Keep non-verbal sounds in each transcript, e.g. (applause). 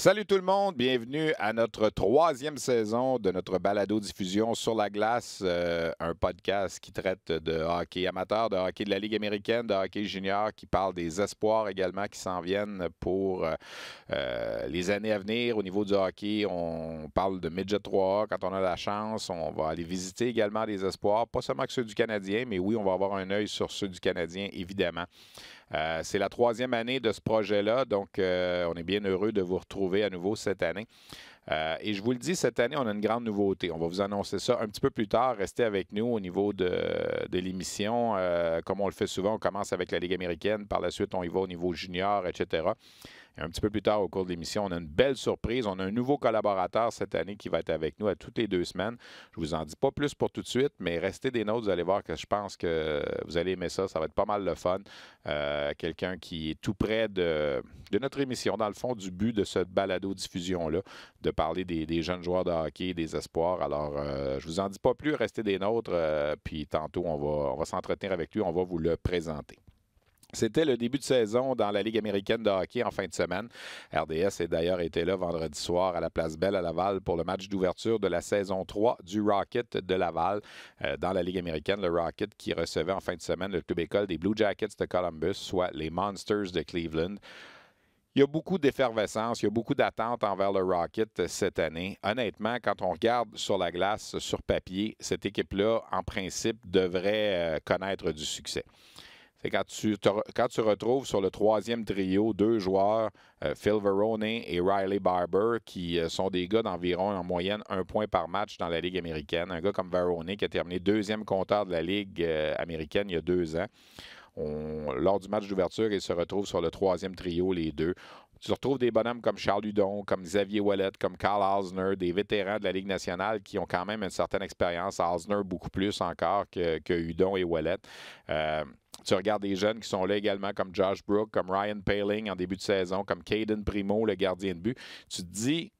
Salut tout le monde, bienvenue à notre troisième saison de notre balado-diffusion sur la glace, euh, un podcast qui traite de hockey amateur, de hockey de la Ligue américaine, de hockey junior, qui parle des espoirs également qui s'en viennent pour euh, euh, les années à venir au niveau du hockey. On parle de Midget 3 quand on a la chance. On va aller visiter également des espoirs, pas seulement que ceux du Canadien, mais oui, on va avoir un œil sur ceux du Canadien, évidemment. Euh, c'est la troisième année de ce projet-là, donc euh, on est bien heureux de vous retrouver à nouveau cette année. Euh, et je vous le dis, cette année, on a une grande nouveauté. On va vous annoncer ça un petit peu plus tard. Restez avec nous au niveau de, de l'émission. comme on le fait souvent, on commence avec la Ligue américaine. Par la suite, on y va au niveau junior, etc un petit peu plus tard au cours de l'émission, on a une belle surprise. On a un nouveau collaborateur cette année qui va être avec nous à toutes les deux semaines. Je vous en dis pas plus pour tout de suite, mais restez des nôtres. Vous allez voir que je pense que vous allez aimer ça. Ça va être pas mal le fun. Euh, quelqu'un qui est tout près de, notre émission, dans le fond, du but de cette balado-diffusion-là, de parler des, jeunes joueurs de hockey, des espoirs. Alors, euh, je vous en dis pas plus. Restez des nôtres. Euh, puis tantôt, on va, on va s'entretenir avec lui. On va vous le présenter. C'était le début de saison dans la Ligue américaine de hockey en fin de semaine. RDS est d'ailleurs été là vendredi soir à la place Belle à Laval pour le match d'ouverture de la saison 3 du Rocket de Laval euh, dans la Ligue américaine. Le Rocket qui recevait en fin de semaine le club école des Blue Jackets de Columbus, soit les Monsters de Cleveland. Il y a beaucoup d'effervescence, il y a beaucoup d'attentes envers le Rocket cette année. Honnêtement, quand on regarde sur la glace, sur papier, cette équipe-là, en principe, devrait euh, connaître du succès c'est quand tu, retrouves sur le troisième trio deux joueurs, euh, Phil Verone et Riley Barber, qui euh, sont des gars d'environ en moyenne un point par match dans la Ligue américaine. Un gars comme Verone qui a terminé deuxième compteur de la Ligue euh, américaine il y a deux ans. lors du match d'ouverture, ils se retrouvent sur le troisième trio, les deux. Tu retrouves des bonhommes comme Charles Hudon, comme Xavier Wallet, comme Carl Hausner, des vétérans de la Ligue nationale qui ont quand même une certaine expérience. Hausner, beaucoup plus encore que, Hudon et Wallet. Euh, tu regardes des jeunes qui sont là également, comme Josh Brook, comme Ryan Paling en début de saison, comme Caden Primo, le gardien de but. Tu te dis,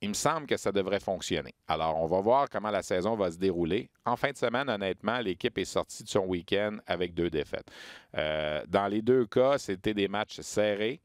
il me semble que ça devrait fonctionner. Alors, on va voir comment la saison va se dérouler. En fin de semaine, honnêtement, l'équipe est sortie de son week-end avec deux défaites. Euh, dans les deux cas, c'était des matchs serrés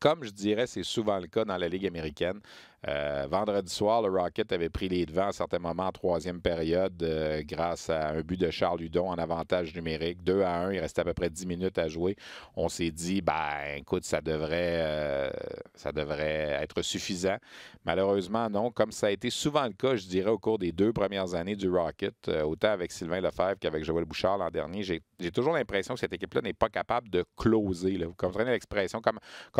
comme je dirais c'est souvent le cas dans la Ligue américaine. Euh, vendredi soir, le Rocket avait pris les devants à certains moments en troisième période euh, grâce à un but de Charles Hudon en avantage numérique. 2 à 1, il restait à peu près 10 minutes à jouer. On s'est dit, ben écoute, ça devrait, euh, ça devrait être suffisant. Malheureusement, non. Comme ça a été souvent le cas, je dirais, au cours des deux premières années du Rocket, autant avec Sylvain Lefebvre qu'avec Joël Bouchard l'an dernier, j'ai toujours l'impression que cette équipe-là n'est pas capable de closer. Vous comprenez l'expression? Comme,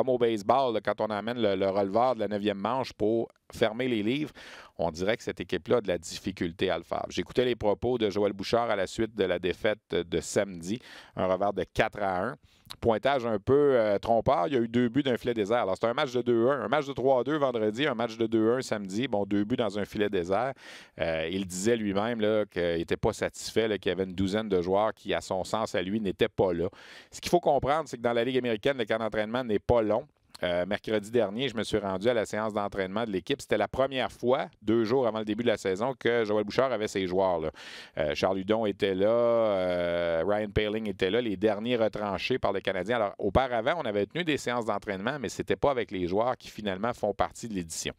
au baseball, quand on amène le, le releveur de la neuvième manche pour fermer les livres. On dirait que cette équipe-là a de la difficulté à le faire. J'écoutais les propos de Joël Bouchard à la suite de la défaite de samedi, un revers de 4 à 1. Pointage un peu euh, trompeur. Il y a eu deux buts d'un filet désert. Alors, c'est un match de 2-1, un match de 3-2 vendredi, un match de 2-1 samedi. Bon, deux buts dans un filet désert. Euh, il disait lui-même qu'il n'était pas satisfait, qu'il y avait une douzaine de joueurs qui, à son sens, à lui, n'étaient pas là. Ce qu'il faut comprendre, c'est que dans la Ligue américaine, le camp d'entraînement n'est pas long. Euh, mercredi dernier, je me suis rendu à la séance d'entraînement de l'équipe. C'était la première fois, deux jours avant le début de la saison, que Joël Bouchard avait ses joueurs. Euh, Charles Hudon était là, euh, Ryan Paling était là, les derniers retranchés par les Canadiens. Alors, auparavant, on avait tenu des séances d'entraînement, mais ce n'était pas avec les joueurs qui finalement font partie de l'édition.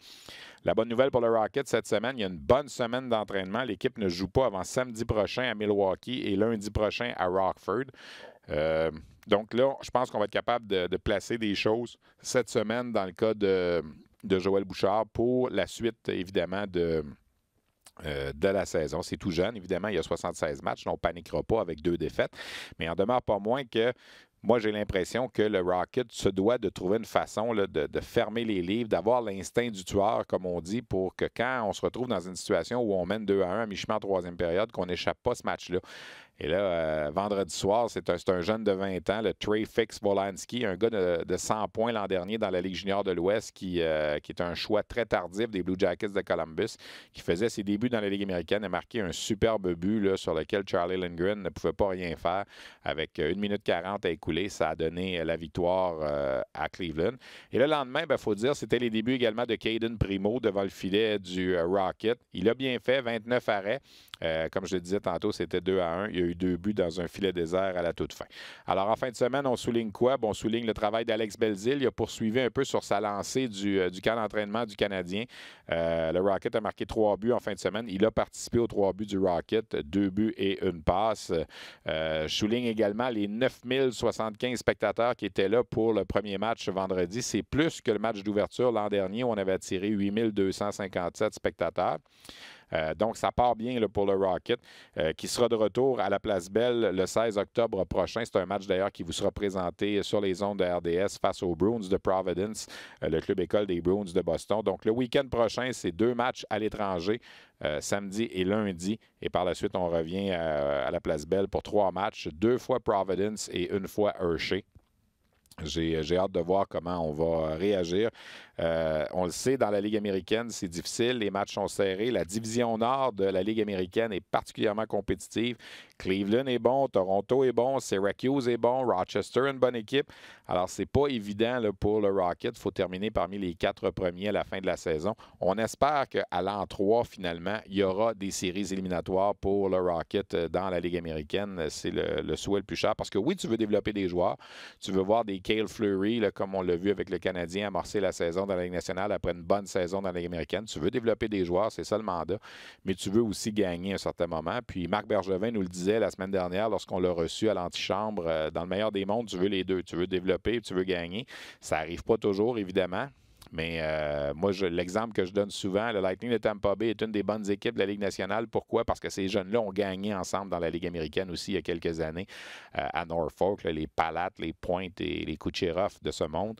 La bonne nouvelle pour le Rocket cette semaine, il y a une bonne semaine d'entraînement. L'équipe ne joue pas avant samedi prochain à Milwaukee et lundi prochain à Rockford. Euh, donc là, je pense qu'on va être capable de, placer des choses cette semaine dans le cas de, Joël Bouchard pour la suite, évidemment, de, euh, de la saison. C'est tout jeune, évidemment, il y a 76 matchs, on ne paniquera pas avec deux défaites, mais il en demeure pas moins que moi, j'ai l'impression que le Rocket se doit de trouver une façon de, de, fermer les livres, d'avoir l'instinct du tueur, comme on dit, pour que quand on se retrouve dans une situation où on mène 2 à 1 à mi-chemin en troisième période, qu'on n'échappe pas ce match-là. Et là, euh, vendredi soir, c'est un, jeune de 20 ans, le Trey Fix Bolanski, un gars de, 100 points l'an dernier dans la Ligue junior de l'Ouest, euh, qui, est un choix très tardif des Blue Jackets de Columbus, qui faisait ses débuts dans la Ligue américaine et marqué un superbe but sur lequel Charlie Lindgren ne pouvait pas rien faire. Avec 1 euh, minute 40 à écouler, ça a donné la victoire à Cleveland. Et le lendemain, il ben, faut dire, c'était les débuts également de Caden Primo devant le filet du Rocket. Il a bien fait, 29 arrêts. Euh, comme je le disais tantôt, c'était 2 à 1. Il y a eu deux buts dans un filet désert à la toute fin. Alors, en fin de semaine, on souligne quoi? Bon, on souligne le travail d'Alex Belzil. Il a poursuivi un peu sur sa lancée du, euh, camp d'entraînement du Canadien. Euh, le Rocket a marqué trois buts en fin de semaine. Il a participé aux trois buts du Rocket, deux buts et une passe. je souligne également les 9075 spectateurs qui étaient là pour le premier match vendredi. C'est plus que le match d'ouverture l'an dernier où on avait attiré 8257 spectateurs. Euh, donc, ça part bien pour le Rocket, euh, qui sera de retour à la place Belle le 16 octobre prochain. C'est un match d'ailleurs qui vous sera présenté sur les ondes de RDS face aux Bruins de Providence, euh, le club école des Bruins de Boston. Donc, le week-end prochain, c'est deux matchs à l'étranger, samedi et lundi. Et par la suite, on revient à la place Belle pour trois matchs, deux fois Providence et une fois Hershey. Euh, j'ai hâte de voir comment on va euh, réagir. Euh, on le sait, dans la Ligue américaine, c'est difficile. Les matchs sont serrés. La division nord de la Ligue américaine est particulièrement compétitive. Cleveland est bon, Toronto est bon, Syracuse est bon, Rochester est une bonne équipe. Alors, c'est pas évident pour le Rocket. Il faut terminer parmi les quatre premiers à la fin de la saison. On espère qu'à l'an 3, finalement, il y aura des séries éliminatoires pour le Rocket dans la Ligue américaine. C'est le, souhait le plus cher parce que oui, tu veux développer des joueurs, tu veux voir des Cale Fleury, comme on l'a vu avec le Canadien, amorcer la saison dans la Ligue nationale après une bonne saison dans la Ligue américaine. Tu veux développer des joueurs, c'est ça le mandat, mais tu veux aussi gagner à un certain moment. Puis Marc Bergevin nous le disait la semaine dernière lorsqu'on l'a reçu à l'antichambre. Euh, dans le meilleur des mondes, tu veux les deux. Tu veux développer, tu veux gagner. Ça n'arrive pas toujours, évidemment, mais euh, moi, l'exemple que je donne souvent, le Lightning de Tampa Bay est une des bonnes équipes de la Ligue nationale. Pourquoi? Parce que ces jeunes-là ont gagné ensemble dans la Ligue américaine aussi il y a quelques années euh, à Norfolk, les Palates, les Pointes et les Kucherov de ce monde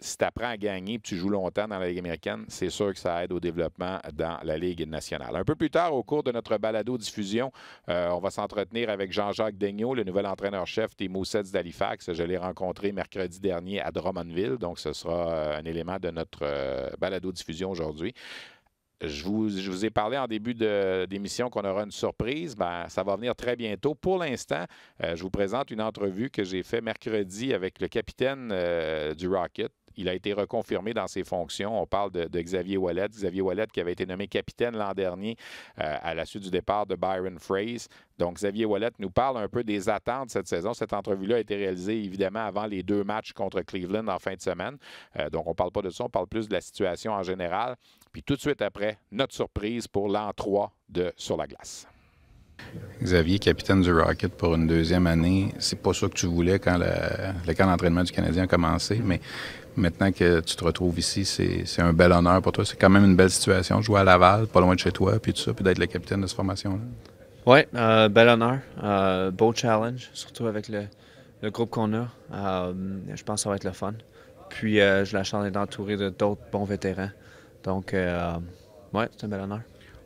si tu apprends à gagner et tu joues longtemps dans la Ligue américaine, c'est sûr que ça aide au développement dans la Ligue nationale. Un peu plus tard, au cours de notre balado-diffusion, euh, on va s'entretenir avec Jean-Jacques Daigneault, le nouvel entraîneur-chef des Moussets d'Halifax. Je l'ai rencontré mercredi dernier à Drummondville, donc ce sera euh, un élément de notre euh, balado-diffusion aujourd'hui. Je vous, ai parlé en début d'émission qu'on aura une surprise. Ben, ça va venir très bientôt. Pour l'instant, euh, je vous présente une entrevue que j'ai faite mercredi avec le capitaine euh, du Rocket. Il a été reconfirmé dans ses fonctions. On parle de, Xavier Wallet. Xavier Wallet qui avait été nommé capitaine l'an dernier euh, à la suite du départ de Byron Fraze. Donc, Xavier Wallet nous parle un peu des attentes cette saison. Cette entrevue-là a été réalisée, évidemment, avant les deux matchs contre Cleveland en fin de semaine. donc, on ne parle pas de ça, on parle plus de la situation en général. Puis tout de suite après, notre surprise pour l'an 3 de Sur la glace. Xavier, capitaine du Rocket pour une deuxième année, c'est pas ça que tu voulais quand le, le camp d'entraînement du Canadien a commencé, mais maintenant que tu te retrouves ici, c'est un bel honneur pour toi. C'est quand même une belle situation de jouer à Laval, pas loin de chez toi, puis tout ça, puis d'être le capitaine de cette formation-là. Oui, euh, bel honneur, euh, beau challenge, surtout avec le, groupe qu'on a. Euh, je pense que ça va être le fun. Puis j'ai la chance d'être entouré de d'autres bons vétérans. Donc, euh, oui, c'est un bel honneur.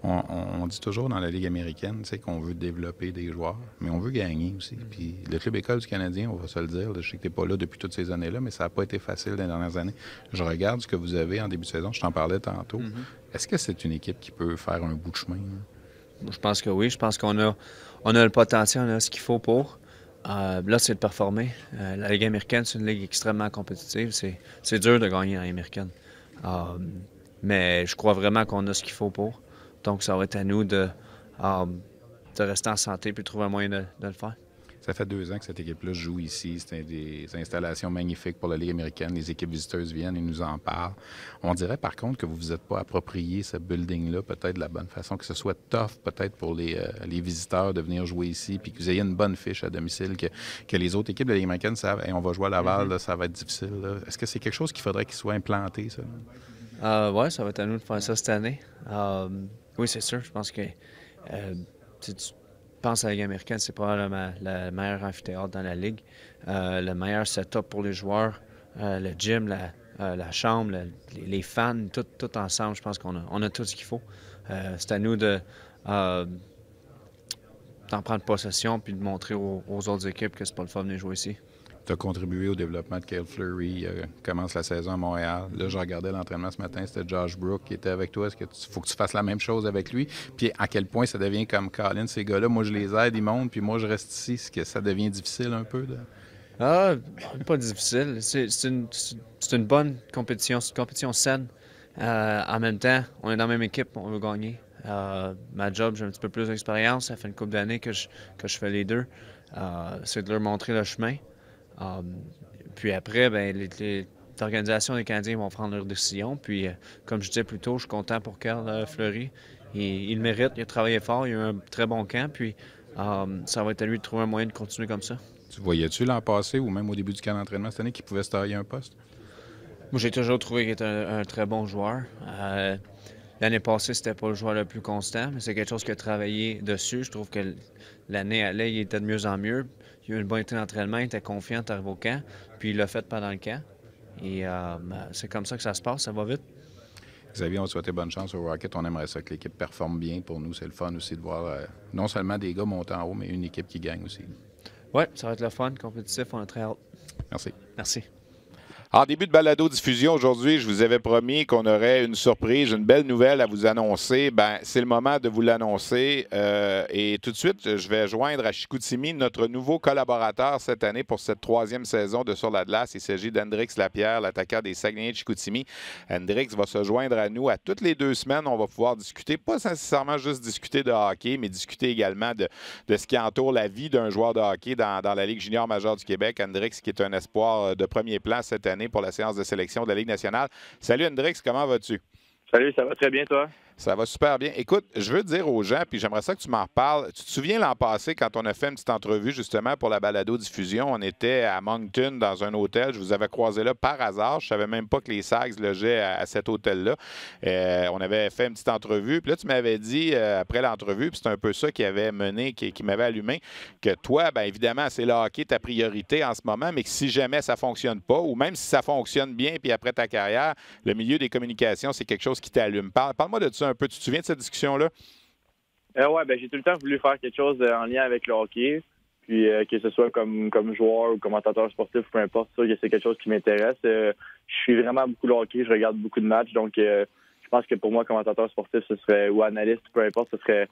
On, dit toujours dans la Ligue américaine qu'on veut développer des joueurs, mais on veut gagner aussi. Mm. Puis le club école du Canadien, on va se le dire, je sais que tu pas là depuis toutes ces années-là, mais ça n'a pas été facile dans les dernières années. Je regarde ce que vous avez en début de saison, je t'en parlais tantôt. Mm-hmm. Est-ce que c'est une équipe qui peut faire un bout de chemin? Hein? Je pense que oui. Je pense qu'on a, on a le potentiel, on a ce qu'il faut pour. Euh, là, c'est de performer. Euh, la Ligue américaine, c'est une ligue extrêmement compétitive. C'est dur de gagner en américaine. Mais je crois vraiment qu'on a ce qu'il faut pour. Donc, ça va être à nous de, um, rester en santé puis de trouver un moyen de, le faire. Ça fait deux ans que cette équipe-là joue ici. C'est des installations magnifiques pour la Ligue américaine. Les équipes visiteuses viennent et nous en parlent. On dirait par contre que vous ne vous êtes pas approprié ce building-là, peut-être de la bonne façon, que ce soit tough peut-être pour les, euh, visiteurs de venir jouer ici, puis que vous ayez une bonne fiche à domicile, que, les autres équipes de la Ligue américaine savent, et on va jouer à Laval, mm-hmm. ça va être difficile. Est-ce que c'est quelque chose qu'il faudrait qu'il soit implanté, ça? Euh, oui, ça va être à nous de faire ça cette année. Euh, oui, c'est sûr. Je pense que euh, si tu penses à la Ligue américaine, c'est probablement le meilleur amphithéâtre dans la Ligue, le meilleur setup pour les joueurs, le gym, la, chambre, les, fans, tout, tout, ensemble. Je pense qu'on a, on a tout ce qu'il faut. c'est à nous de d'en prendre possession puis de montrer aux, autres équipes que c'est pas le fun de jouer ici tu as contribué au développement de Kyle Fleury, euh, commence la saison à Montréal. Là, je regardais l'entraînement ce matin, c'était Josh Brook qui était avec toi. Est-ce que tu, faut que tu fasses la même chose avec lui? Puis à quel point ça devient comme Colin, ces gars-là, moi je les aide, ils montent, puis moi je reste ici. Est-ce que ça devient difficile un peu? Ah, pas difficile. C'est une, bonne compétition, c'est une compétition saine. Euh, en même temps, on est dans la même équipe, on veut gagner. Euh, ma job, j'ai un petit peu plus d'expérience. Ça fait une couple d'années que je, que je fais les deux. c'est de leur montrer le chemin. Um, puis après, ben, les, organisations des Canadiens vont prendre leur décision. Puis, euh, comme je disais plus tôt, je suis content pour Carl euh, Fleury. Il, mérite, il a travaillé fort, il a eu un très bon camp. Puis, um, ça va être à lui de trouver un moyen de continuer comme ça. Tu voyais-tu l'an passé ou même au début du camp d'entraînement cette année qu'il pouvait se tailler un poste? Moi, j'ai toujours trouvé qu'il était un, très bon joueur. Euh, L'année passée, c'était pas le joueur le plus constant, mais c'est quelque chose qui a travaillé dessus. Je trouve que l'année allait, il était de mieux en mieux. Il a eu une bonne été d'entraînement, il était confiant, arrivé au camp, puis il l'a fait pendant le camp. Et euh, ben, c'est comme ça que ça se passe, ça va vite. Xavier, on te souhaitait bonne chance au Rocket. On aimerait ça que l'équipe performe bien. Pour nous, c'est le fun aussi de voir euh, non seulement des gars monter en haut, mais une équipe qui gagne aussi. Oui, ça va être le fun, compétitif, on est très hâte. Merci. Merci. En début de balado-diffusion aujourd'hui, je vous avais promis qu'on aurait une surprise, une belle nouvelle à vous annoncer. Ben, c'est le moment de vous l'annoncer. Euh, et tout de suite, je vais joindre à Chicoutimi notre nouveau collaborateur cette année pour cette troisième saison de Sur la glace. Il s'agit d'Hendrix Lapierre, l'attaquant des Saguenay de Chicoutimi. Hendrix va se joindre à nous à toutes les deux semaines. On va pouvoir discuter, pas nécessairement juste discuter de hockey, mais discuter également de, ce qui entoure la vie d'un joueur de hockey dans, dans la Ligue junior majeure du Québec. Hendrix, qui est un espoir de premier plan cette année pour la séance de sélection de la Ligue nationale. Salut Hendrix, comment vas-tu? Salut, ça va très bien, toi? Ça va super bien. Écoute, je veux dire aux gens, puis j'aimerais ça que tu m'en reparles. Tu te souviens l'an passé, quand on a fait une petite entrevue justement pour la balado-diffusion, on était à Moncton dans un hôtel. Je vous avais croisé là par hasard. Je savais même pas que les Sags logeaient à, cet hôtel-là. Euh, on avait fait une petite entrevue. Puis là, tu m'avais dit euh, après l'entrevue, puis c'est un peu ça qui avait mené, qui, m'avait allumé, que toi, bien évidemment, c'est qui hockey ta priorité en ce moment, mais que si jamais ça fonctionne pas, ou même si ça fonctionne bien, puis après ta carrière, le milieu des communications, c'est quelque chose qui t'allume. Parle-moi de ça un Tu te souviens de cette discussion-là? Euh, oui, ben, j'ai tout le temps voulu faire quelque chose euh, en lien avec le hockey. Puis euh, que ce soit comme, comme joueur ou commentateur sportif, peu importe, que c'est quelque chose qui m'intéresse. je suis vraiment beaucoup le hockey, je regarde beaucoup de matchs, donc je pense que pour moi, commentateur sportif, ce serait ou analyste, peu importe, ce serait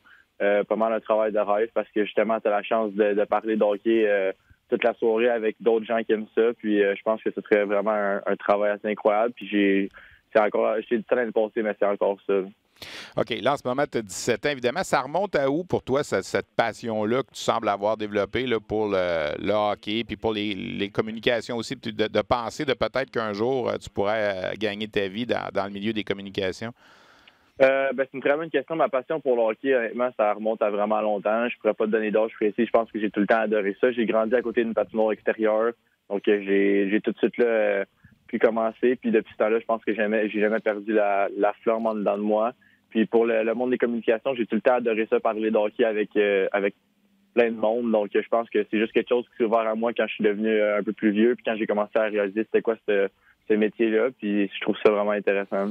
pas mal un travail de rêve parce que justement, tu as la chance de, parler de hockey toute la soirée avec d'autres gens qui aiment ça. Puis je pense que ce serait vraiment un, travail assez incroyable. Puis j'ai c'est encore j'ai dit ça mais c'est encore ça. OK, là, en ce moment, tu as 17 ans. Évidemment, ça remonte à où pour toi, cette, passion-là que tu sembles avoir développée là, pour le, hockey, puis pour les, communications aussi, de, penser de peut-être qu'un jour, euh, tu pourrais euh, gagner ta vie dans, le milieu des communications? Euh, ben, c'est une très bonne question. Ma passion pour le hockey, honnêtement, ça remonte à vraiment longtemps. Je ne pourrais pas te donner d'âge précis. Je pense que j'ai tout le temps adoré ça. J'ai grandi à côté d'une patinoire extérieure. Donc, j'ai tout de suite pu commencer. Puis depuis ce temps-là, je pense que j'ai jamais perdu la, la flamme en dedans de moi. Puis pour le, monde des communications, j'ai tout le temps adoré ça, parler d'hockey avec, euh, avec plein de monde. Donc, je pense que c'est juste quelque chose qui s'est ouvert à moi quand je suis devenu euh, un peu plus vieux, puis quand j'ai commencé à réaliser c'était quoi ce métier-là. Puis je trouve ça vraiment intéressant.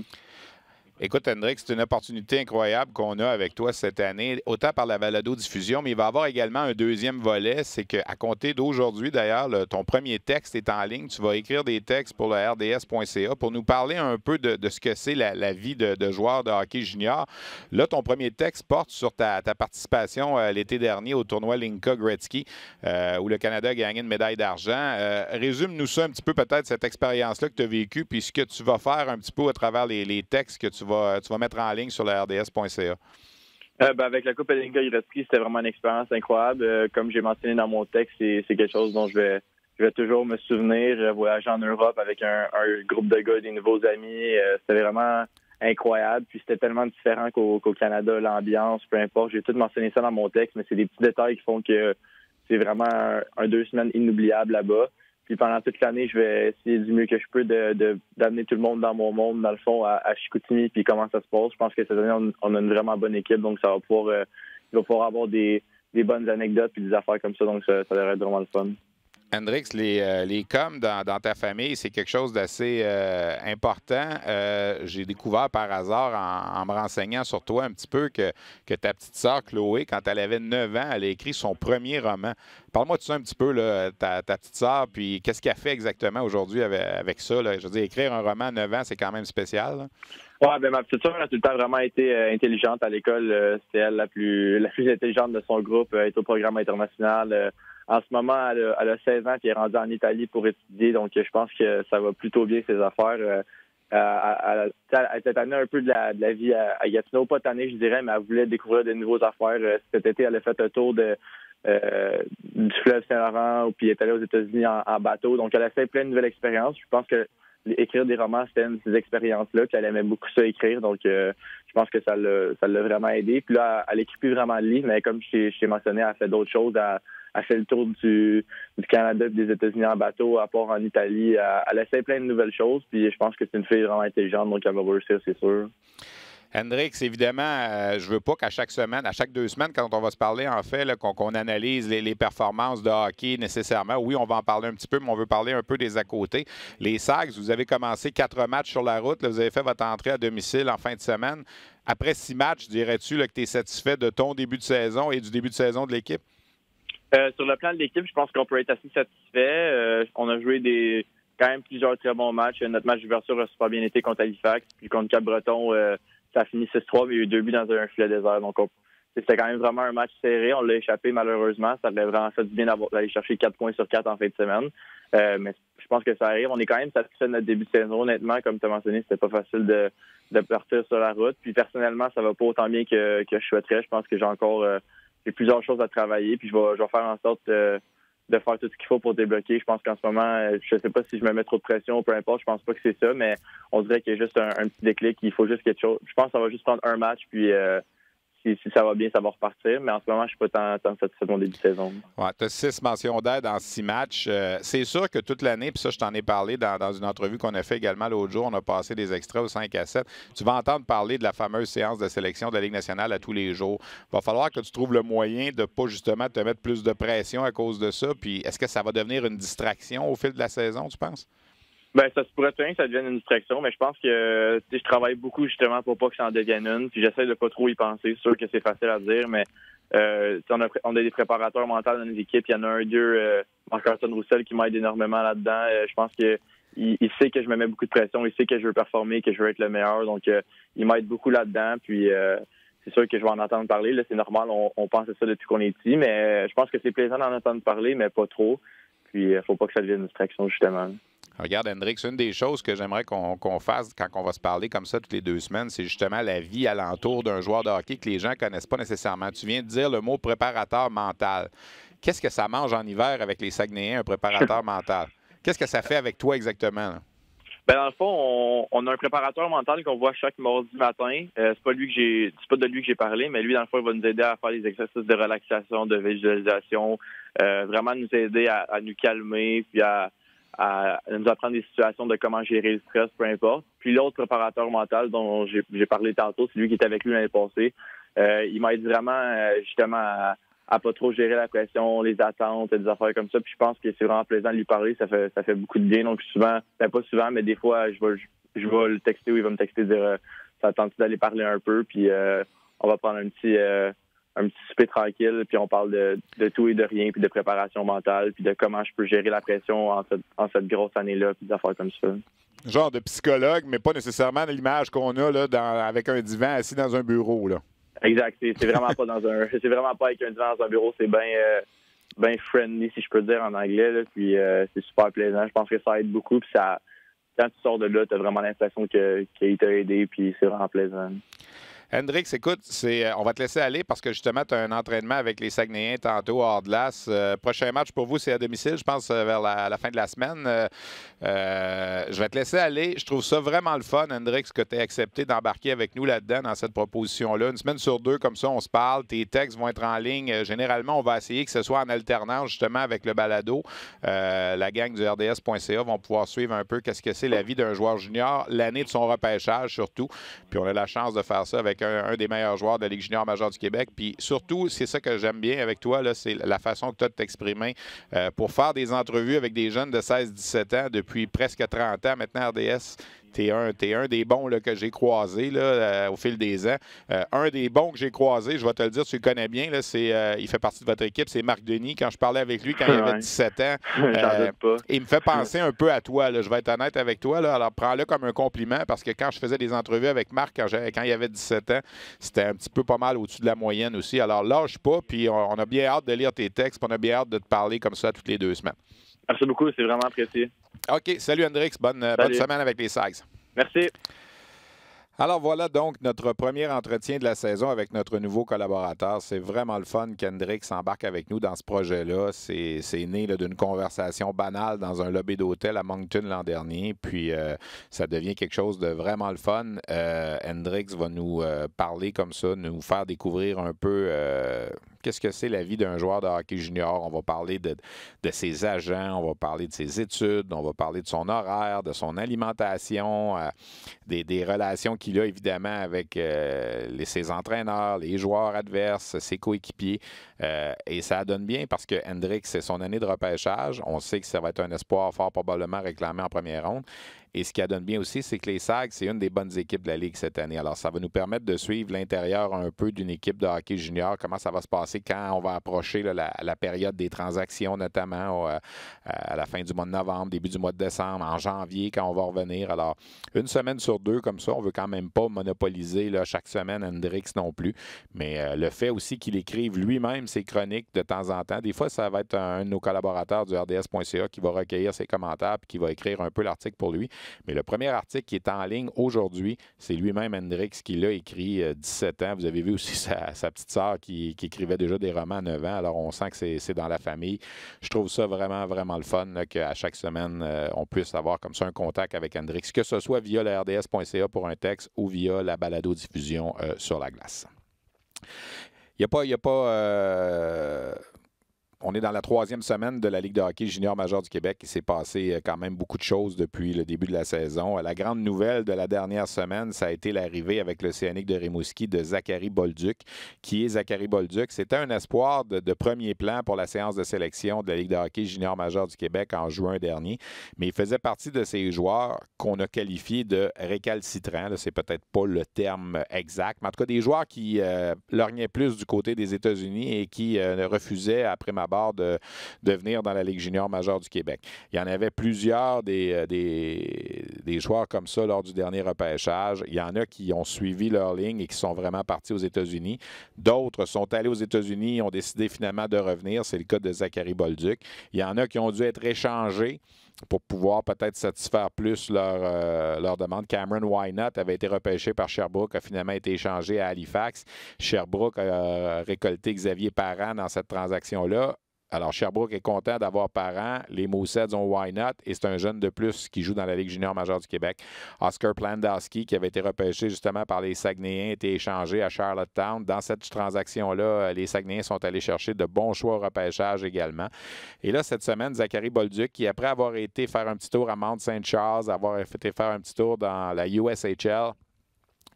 Écoute, Hendrix, c'est une opportunité incroyable qu'on a avec toi cette année, autant par la balado-diffusion, mais il va y avoir également un deuxième volet. C'est qu'à compter d'aujourd'hui, d'ailleurs, ton premier texte est en ligne. Tu vas écrire des textes pour le RDS.ca pour nous parler un peu de, ce que c'est la, vie de, joueur de hockey junior. Là, ton premier texte porte sur ta, participation euh, l'été dernier au tournoi Linka Gretzky, euh, où le Canada a gagné une médaille d'argent. Euh, résume-nous ça un petit peu, peut-être, cette expérience-là que tu as vécue, puis ce que tu vas faire un petit peu à travers les, les textes que tu vas euh, tu vas mettre en ligne sur la RDS.ca? Euh, ben, avec la Coupe il Gretzky, c'était vraiment une expérience incroyable. Euh, comme j'ai mentionné dans mon texte, c'est quelque chose dont je vais, toujours me souvenir. Voyager en Europe avec un, groupe de gars, des nouveaux amis, c'était vraiment incroyable. Puis c'était tellement différent qu'au Canada, l'ambiance, peu importe. J'ai tout mentionné ça dans mon texte, mais c'est des petits détails qui font que c'est vraiment un, deux semaines inoubliable là-bas. Puis pendant toute l'année, je vais essayer du mieux que je peux de, d'amener tout le monde dans mon monde, dans le fond, à, Chicoutimi, puis comment ça se passe. Je pense que cette année, on, a une vraiment bonne équipe, donc ça va pouvoir, euh, il va pouvoir avoir des, bonnes anecdotes puis des affaires comme ça, donc ça, ça devrait être vraiment le fun. Hendrix, les, euh, les coms dans, ta famille, c'est quelque chose d'assez euh, important. Euh, j'ai découvert par hasard, en, me renseignant sur toi un petit peu, que, que, ta petite sœur Chloé, quand elle avait 9 ans, elle a écrit son premier roman. Parle-moi de ça un petit peu, ta, petite sœur, puis qu'est-ce qu'elle fait exactement aujourd'hui avec, ça? Je veux dire, écrire un roman à 9 ans, c'est quand même spécial. Oui, hein? Ouais, ben, ma petite sœur a tout le temps vraiment été intelligente à l'école. C'était elle la plus la plus intelligente de son groupe. Elle est au programme international en ce moment, elle a, 16 ans qui est rendue en Italie pour étudier. Donc, je pense que ça va plutôt bien, ses affaires. Euh, elle s'est amenée un peu de la, vie à, à, Gatineau. Pas année, je dirais, mais elle voulait découvrir de nouveaux affaires. Euh, cet été, elle a fait un tour de, euh, du fleuve Saint-Laurent, puis elle est allée aux États-Unis en, bateau. Donc, elle a fait plein de nouvelles expériences. Je pense que écrire des romans, c'était une de ces expériences-là, puis elle aimait beaucoup ça écrire, donc euh, je pense que ça l'a vraiment aidé. Puis là, elle n'écrit plus vraiment de livres, mais comme je t'ai mentionné, elle fait d'autres choses, elle, a fait le tour du, du Canada et des États-Unis en bateau, à part en Italie, elle, elle, essaie plein de nouvelles choses, puis je pense que c'est une fille vraiment intelligente, donc elle va réussir, c'est sûr. Hendrix, évidemment, euh, je veux pas qu'à chaque semaine, à chaque deux semaines, quand on va se parler, en fait, qu'on analyse les, performances de hockey nécessairement. Oui, on va en parler un petit peu, mais on veut parler un peu des à côté. Les Sags, vous avez commencé quatre matchs sur la route. vous avez fait votre entrée à domicile en fin de semaine. Après six matchs, dirais-tu que tu es satisfait de ton début de saison et du début de saison de l'équipe? Euh, sur le plan de l'équipe, je pense qu'on peut être assez satisfait. Euh, on a joué des quand même plusieurs très bons matchs. Notre match d'ouverture a super bien été contre Halifax, puis contre Cap-Breton ça fini 6-3, mais il y a eu deux buts dans un filet désert. Donc, c'était quand même vraiment un match serré. On l'a échappé, malheureusement. Ça devrait vraiment fait bien d'aller chercher 4 points sur 4 en fin de semaine. Euh, mais je pense que ça arrive. On est quand même satisfait de notre début de saison, honnêtement. Comme tu as mentionné, c'était pas facile de, de, partir sur la route. Puis, personnellement, ça va pas autant bien que, je souhaiterais. Je pense que j'ai encore euh, plusieurs choses à travailler. Puis, je vais, je faire en sorte. Euh, de faire tout ce qu'il faut pour débloquer. Je pense qu'en ce moment, euh, je sais pas si je me mets trop de pression, ou peu importe, je pense pas que c'est ça, mais on dirait qu'il y a juste un, petit déclic. Il faut juste quelque chose. Je pense que ça va juste prendre un match, puis euh, si, ça va bien, ça va repartir. Mais en ce moment, je ne suis pas tant, cette satisfait de début de saison. tu as six mentions d'aide dans six matchs. Euh, c'est sûr que toute l'année, puis ça, je t'en ai parlé dans, une entrevue qu'on a fait également l'autre jour, on a passé des extraits au 5 à 7. Tu vas entendre parler de la fameuse séance de sélection de la Ligue nationale à tous les jours. va falloir que tu trouves le moyen de ne pas justement te mettre plus de pression à cause de ça. Puis est-ce que ça va devenir une distraction au fil de la saison, tu penses? Ben, ça se pourrait bien que ça devienne une distraction, mais je pense que je travaille beaucoup justement pour pas que ça en devienne une. Puis j'essaie de pas trop y penser. C'est sûr que c'est facile à dire, mais euh, on, a, on, a, des préparateurs mentaux dans nos équipes. Il y en a un d'eux, euh, marc arton Roussel, qui m'aide énormément là-dedans. Euh, je pense que il, sait que je me mets beaucoup de pression, il sait que je veux performer, que je veux être le meilleur. Donc, euh, il m'aide beaucoup là-dedans. Puis, c'est sûr que je vais en entendre parler. Là, c'est normal, on, pense à ça depuis qu'on est ici, Mais je pense que c'est plaisant d'en entendre parler, mais pas trop. Puis, il faut pas que ça devienne une distraction, justement. Regarde, Hendrix, une des choses que j'aimerais qu'on fasse quand on va se parler comme ça toutes les deux semaines, c'est justement la vie alentour d'un joueur de hockey que les gens ne connaissent pas nécessairement. Tu viens de dire le mot préparateur mental. Qu'est-ce que ça mange en hiver avec les Saguenayens, un préparateur (laughs) mental? Qu'est-ce que ça fait avec toi exactement? Ben, dans le fond, on, a un préparateur mental qu'on voit chaque mardi matin. Euh, c'est pas lui que j'ai, pas de lui que j'ai parlé, mais lui, dans le fond, il va nous aider à faire des exercices de relaxation, de visualisation, euh, vraiment nous aider à, nous calmer, puis à, à, nous apprendre des situations de comment gérer le stress, peu importe. Puis l'autre préparateur mental dont j'ai parlé tantôt, c'est lui qui était avec lui l'année passée. Euh, il aidé vraiment euh, justement à, à, pas trop gérer la pression, les attentes, et des affaires comme ça. Puis je pense que c'est vraiment plaisant de lui parler, ça fait ça fait beaucoup de bien. Donc souvent, ben pas souvent, mais des fois je vais je, vais le texter ou il va me texter dire euh, ça tente d'aller parler un peu, puis euh, on va prendre un petit un petit souper tranquille, puis on parle de, tout et de rien, puis de préparation mentale, puis de comment je peux gérer la pression en cette, grosse année-là, puis des affaires comme ça. Genre de psychologue, mais pas nécessairement l'image qu'on a là, dans, avec un divan assis dans un bureau. Là. Exact. C'est vraiment pas dans un. pas avec un divan dans un bureau. C'est bien euh, friendly, si je peux dire en anglais. puis euh, c'est super plaisant. Je pense que ça aide beaucoup. Puis ça, quand tu sors de là, tu as vraiment l'impression qu'il t'a aidé. Puis c'est vraiment plaisant. Hendrix, écoute, euh, on va te laisser aller parce que justement, tu as un entraînement avec les Saguenayens tantôt hors de l'as. prochain match pour vous, c'est à domicile, je pense, euh, vers la, fin de la semaine. Euh, je vais te laisser aller. Je trouve ça vraiment le fun, Hendrix, que tu aies accepté d'embarquer avec nous là-dedans, dans cette proposition-là. Une semaine sur deux, comme ça, on se parle. Tes textes vont être en ligne. Généralement, on va essayer que ce soit en alternance, justement, avec le balado. la gang du RDS.ca vont pouvoir suivre un peu qu'est-ce que c'est la vie d'un joueur junior, l'année de son repêchage, surtout. Puis on a la chance de faire ça avec un, des meilleurs joueurs de la Ligue junior majeure du Québec. Puis surtout, c'est ça que j'aime bien avec toi, c'est la façon que tu as de t'exprimer euh, pour faire des entrevues avec des jeunes de 16-17 ans depuis presque 30 ans maintenant, RDS T'es un, des bons que j'ai croisé euh, au fil des ans. Euh, un des bons que j'ai croisé, je vais te le dire, tu le connais bien, euh, il fait partie de votre équipe, c'est Marc Denis. Quand je parlais avec lui quand il avait 17 ans, (laughs) il me fait penser un peu à toi. Je vais être honnête avec toi. Alors prends-le comme un compliment parce que quand je faisais des entrevues avec Marc quand, quand il avait 17 ans, c'était un petit peu pas mal au-dessus de la moyenne aussi. Alors lâche pas, puis on, on, a bien hâte de lire tes textes, puis on a bien hâte de te parler comme ça toutes les deux semaines. Merci beaucoup, c'est vraiment apprécié. OK, salut Hendrix, bonne, euh, bonne semaine avec les Sags. Merci. Alors voilà donc notre premier entretien de la saison avec notre nouveau collaborateur. C'est vraiment le fun qu'Hendrix s'embarque avec nous dans ce projet-là. C'est né d'une conversation banale dans un lobby d'hôtel à Moncton l'an dernier. Puis euh, ça devient quelque chose de vraiment le fun. Euh, Hendrix va nous parler comme ça, nous faire découvrir un peu Qu'est-ce que c'est la vie d'un joueur de hockey junior? On va parler de, ses agents, on va parler de ses études, on va parler de son horaire, de son alimentation, euh, des, relations qu'il a évidemment avec euh, ses entraîneurs, les joueurs adverses, ses coéquipiers. Euh, et ça donne bien parce que Hendrix c'est son année de repêchage. On sait que ça va être un espoir fort probablement réclamé en première ronde. Et ce qui donne bien aussi, c'est que les SAG, c'est une des bonnes équipes de la Ligue cette année. Alors, ça va nous permettre de suivre l'intérieur un peu d'une équipe de hockey junior, comment ça va se passer quand on va approcher la, période des transactions, notamment euh, à la fin du mois de novembre, début du mois de décembre, en janvier, quand on va revenir. Alors, une semaine sur deux, comme ça, on ne veut quand même pas monopoliser chaque semaine Hendrix non plus. Mais euh, le fait aussi qu'il écrive lui-même ses chroniques de temps en temps, des fois, ça va être un, un de nos collaborateurs du RDS.ca qui va recueillir ses commentaires puis qui va écrire un peu l'article pour lui. Mais le premier article qui est en ligne aujourd'hui, c'est lui-même Hendrix qui l'a écrit 17 euh, ans. Vous avez vu aussi (laughs) sa, petite sœur qui, écrivait déjà des romans à 9 ans. Alors on sent que c'est dans la famille. Je trouve ça vraiment, vraiment le fun qu'à chaque semaine, euh, on puisse avoir comme ça un contact avec Hendrix, que ce soit via le RDS.ca pour un texte ou via la balado-diffusion euh, sur la glace. Il n'y a pas, y a pas on est dans la troisième semaine de la Ligue de hockey junior majeur du Québec. Il s'est passé euh, quand même beaucoup de choses depuis le début de la saison. Euh, la grande nouvelle de la dernière semaine, ça a été l'arrivée avec l'Océanique de Rimouski de Zachary Bolduc. Qui est Zachary Bolduc? C'était un espoir de, premier plan pour la séance de sélection de la Ligue de hockey junior majeur du Québec en juin dernier. Mais il faisait partie de ces joueurs qu'on a qualifiés de récalcitrants. C'est peut-être pas le terme exact, mais en tout cas des joueurs qui euh, lorgnaient plus du côté des États-Unis et qui euh, refusaient, après ma de, venir dans la Ligue junior majeure du Québec. Il y en avait plusieurs euh, des, des, joueurs comme ça lors du dernier repêchage. Il y en a qui ont suivi leur ligne et qui sont vraiment partis aux États-Unis. D'autres sont allés aux États-Unis, ont décidé finalement de revenir. C'est le cas de Zachary Bolduc. Il y en a qui ont dû être échangés pour pouvoir peut-être satisfaire plus euh, leur, demande. Cameron Wynott avait été repêché par Sherbrooke, a finalement été échangé à Halifax. Sherbrooke a récolté Xavier Parent dans cette transaction-là. Alors, Sherbrooke est content d'avoir parents. Les Moussets ont Why Not et c'est un jeune de plus qui joue dans la Ligue junior majeure du Québec. Oscar Plandowski, qui avait été repêché justement par les Saguenayens, a été échangé à Charlottetown. Dans cette transaction-là, euh, les Saguenayens sont allés chercher de bons choix au repêchage également. Et là, cette semaine, Zachary Bolduc, qui après avoir été faire un petit tour à Mount Saint-Charles, avoir été faire un petit tour dans la USHL,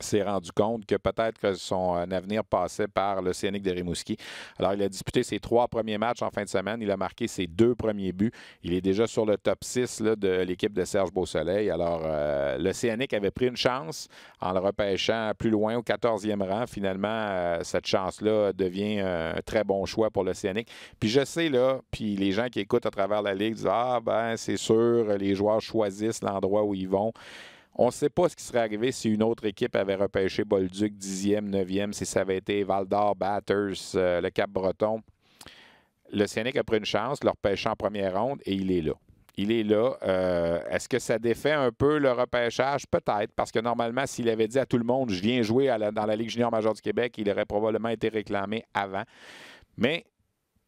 s'est rendu compte que peut-être que son euh, avenir passait par l'Océanique de Rimouski. Alors, il a disputé ses trois premiers matchs en fin de semaine. Il a marqué ses deux premiers buts. Il est déjà sur le top 6 de l'équipe de Serge Beausoleil. Alors, euh, l'Océanique avait pris une chance en le repêchant plus loin au 14e rang. Finalement, euh, cette chance-là devient un très bon choix pour l'Océanique. Puis je sais, là, puis les gens qui écoutent à travers la Ligue disent Ah, ben, c'est sûr, les joueurs choisissent l'endroit où ils vont. On ne sait pas ce qui serait arrivé si une autre équipe avait repêché Bolduc 10e, 9e, si ça avait été Valdor, Batters, euh, le Cap-Breton. Le Sénic a pris une chance, le repêchant en première ronde et il est là. Il est là. Euh, est-ce que ça défait un peu le repêchage? Peut-être, parce que normalement, s'il avait dit à tout le monde, je viens jouer dans la Ligue junior majeure du Québec, il aurait probablement été réclamé avant. Mais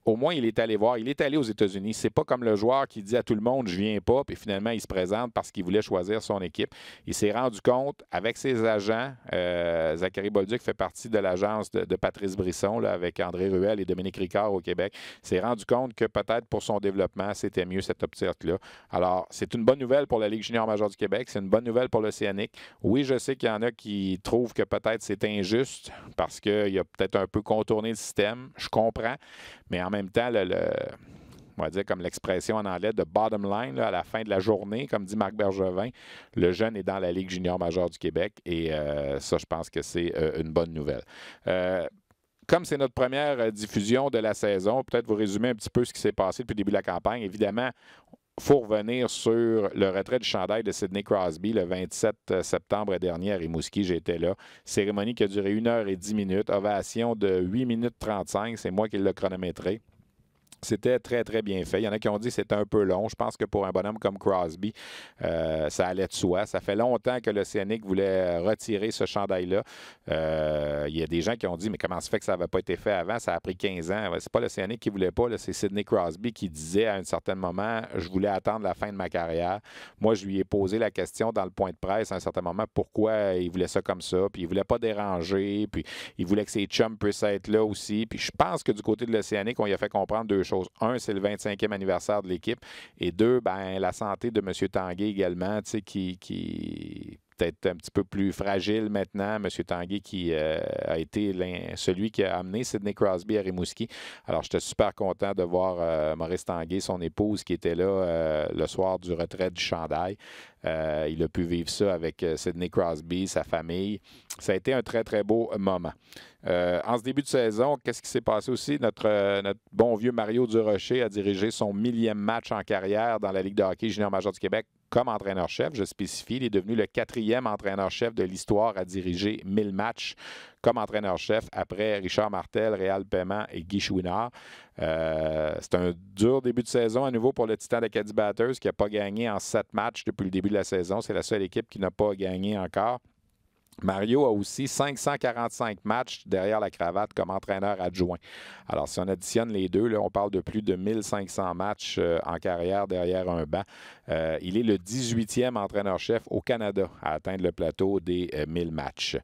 au moins, il est allé voir. Il est allé aux États-Unis. C'est pas comme le joueur qui dit à tout le monde, je viens pas, puis finalement, il se présente parce qu'il voulait choisir son équipe. Il s'est rendu compte avec ses agents. Euh, Zachary Bolduc fait partie de l'agence de, Patrice Brisson, là, avec André Ruel et Dominique Ricard au Québec. Il s'est rendu compte que peut-être pour son développement, c'était mieux cette optique-là. Alors, c'est une bonne nouvelle pour la Ligue junior majeure du Québec. C'est une bonne nouvelle pour l'Océanique. Oui, je sais qu'il y en a qui trouvent que peut-être c'est injuste parce qu'il a peut-être un peu contourné le système. Je comprends. Mais en même temps, on va dire comme l'expression en anglais de bottom line, à la fin de la journée, comme dit Marc Bergevin, le jeune est dans la Ligue junior majeure du Québec et euh, ça, je pense que c'est euh, une bonne nouvelle. Euh, comme c'est notre première diffusion de la saison, peut-être vous résumer un petit peu ce qui s'est passé depuis le début de la campagne. Évidemment, faut revenir sur le retrait du chandail de Sidney Crosby le 27 euh, septembre dernier à Rimouski. J'étais là. Cérémonie qui a duré 1 heure et 10 minutes. Ovation de 8 minutes 35. C'est moi qui l'ai chronométré. C'était très, très bien fait. Il y en a qui ont dit que c'était un peu long. Je pense que pour un bonhomme comme Crosby, euh, ça allait de soi. Ça fait longtemps que l'Océanique voulait retirer ce chandail-là. Euh, il y a des gens qui ont dit Mais comment se fait que ça n'avait pas été fait avant Ça a pris 15 ans. C'est pas l'Océanique qui voulait pas. C'est Sidney Crosby qui disait à un certain moment Je voulais attendre la fin de ma carrière. Moi, je lui ai posé la question dans le point de presse à un certain moment pourquoi il voulait ça comme ça. Puis il ne voulait pas déranger. Puis il voulait que ses chums puissent être là aussi. Puis je pense que du côté de l'Océanique, on lui a fait comprendre deux choses. Un, c'est le 25e anniversaire de l'équipe. Et deux, ben, la santé de M. Tanguay également, qui, qui peut-être un petit peu plus fragile maintenant. M. Tanguy, qui euh, a été celui qui a amené Sidney Crosby à Rimouski. Alors, j'étais super content de voir euh, Maurice Tanguy, son épouse, qui était là euh, le soir du retrait du chandail. il a pu vivre ça avec Sidney Crosby, sa famille. Ça a été un très, très beau moment. en ce début de saison, qu'est-ce qui s'est passé aussi? Notre, notre bon vieux Mario Durocher a dirigé son millième match en carrière dans la Ligue de hockey junior major du Québec comme entraîneur-chef, je spécifie, il est devenu le quatrième entraîneur-chef de l'histoire à diriger 1000 matchs comme entraîneur-chef après Richard Martel, Réal Paiement et guichouinard. Euh, c'est un dur début de saison à nouveau pour le Titan d'Acadie Batters qui n'a pas gagné en sept matchs depuis le début de la saison. C'est la seule équipe qui n'a pas gagné encore. Mario a aussi 545 matchs derrière la cravate comme entraîneur adjoint. Alors, si on additionne les deux, on parle de plus de 1500 matchs euh, en carrière derrière un banc. Euh, il est le 18e entraîneur-chef au Canada à atteindre le plateau des 1000 euh, matchs.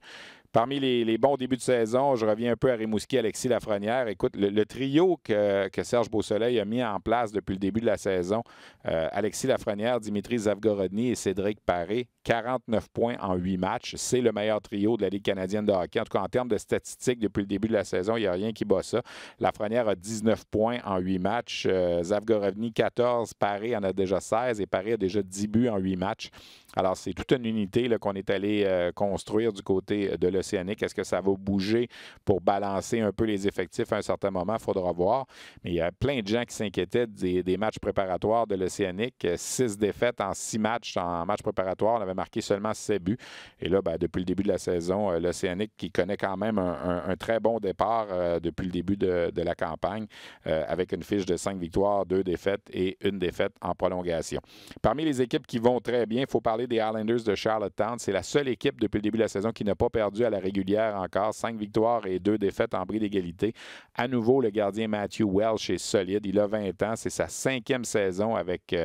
Parmi les, bons débuts de saison, je reviens un peu à Rimouski, Alexis Lafrenière. Écoute, le, trio que, Serge Beausoleil a mis en place depuis le début de la saison, Alexis Lafrenière, Dimitri Zavgorodny et Cédric Paré, 49 points en 8 matchs. C'est le meilleur trio de la Ligue canadienne de hockey. En tout cas, en termes de statistiques, depuis le début de la saison, il n'y a rien qui bat ça. Lafrenière a 19 points en 8 matchs. Euh, Zavgorovny, 14. Paris en a déjà 16. Et Paris a déjà 10 buts en 8 matchs. Alors, c'est toute une unité qu'on est allé euh, construire du côté de l'Océanique. Est-ce que ça va bouger pour balancer un peu les effectifs à un certain moment? Il faudra voir. Mais il y a plein de gens qui s'inquiétaient des, matchs préparatoires de l'Océanique. Six défaites en six matchs en match préparatoire marqué seulement 7 buts. Et là, ben, depuis le début de la saison, euh, l'Océanique qui connaît quand même un, très bon départ euh, depuis le début de, la campagne, euh, avec une fiche de 5 victoires, 2 défaites et une défaite en prolongation. Parmi les équipes qui vont très bien, il faut parler des Islanders de Charlottetown. C'est la seule équipe depuis le début de la saison qui n'a pas perdu à la régulière encore. 5 victoires et deux défaites en bris d'égalité. À nouveau, le gardien Matthew Welsh est solide. Il a 20 ans. C'est sa cinquième saison avec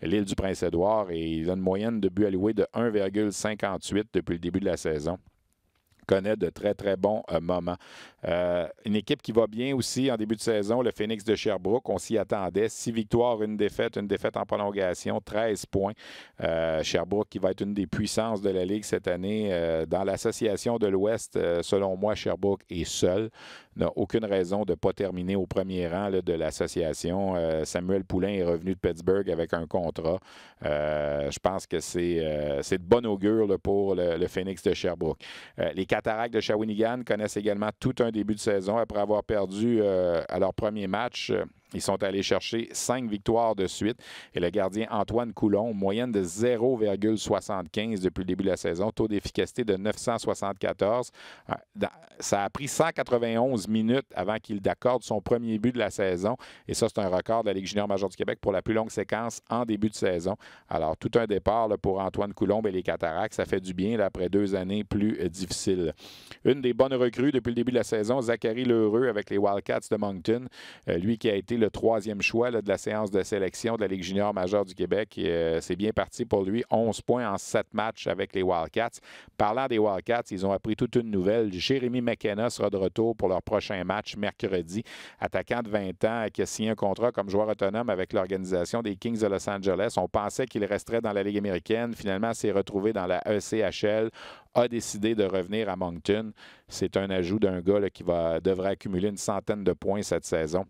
l'île du Prince-Édouard et il a une moyenne de buts alloués de 1,58 depuis le début de la saison connaît de très, très bons euh, moments. Euh, une équipe qui va bien aussi en début de saison, le Phoenix de Sherbrooke, on s'y attendait. Six victoires, une défaite, une défaite en prolongation, 13 points. Euh, Sherbrooke qui va être une des puissances de la Ligue cette année. dans l'association de l'Ouest, selon moi, Sherbrooke est seul n'a aucune raison de ne pas terminer au premier rang de l'association. Euh, Samuel Poulain est revenu de Pittsburgh avec un contrat. Euh, je pense que c'est euh, de bonne augure pour le, le, Phoenix de Sherbrooke. les Cataractes de Shawinigan connaissent également tout un début de saison après avoir perdu à leur premier match ils sont allés chercher cinq victoires de suite. Et le gardien Antoine Coulon, moyenne de 0,75 depuis le début de la saison, taux d'efficacité de 974. Euh, ça a pris 191 minutes avant qu'il d'accorde son premier but de la saison. Et ça, c'est un record de la Ligue junior majeure du Québec pour la plus longue séquence en début de saison. Alors, tout un départ pour Antoine Coulombe et les Cataractes. Ça fait du bien après deux années plus euh, difficiles. Une des bonnes recrues depuis le début de la saison, Zachary Lheureux avec les Wildcats de Moncton. Euh, lui qui a été le le troisième choix de la séance de sélection de la Ligue junior majeure du Québec. Euh, c'est bien parti pour lui. 11 points en 7 matchs avec les Wildcats. Parlant des Wildcats, ils ont appris toute une nouvelle. Jérémy McKenna sera de retour pour leur prochain match mercredi. Attaquant de 20 ans qui a signé un contrat comme joueur autonome avec l'organisation des Kings de Los Angeles. On pensait qu'il resterait dans la Ligue américaine. Finalement, s'est retrouvé dans la ECHL a décidé de revenir à Moncton. C'est un ajout d'un gars qui va, devrait accumuler une centaine de points cette saison.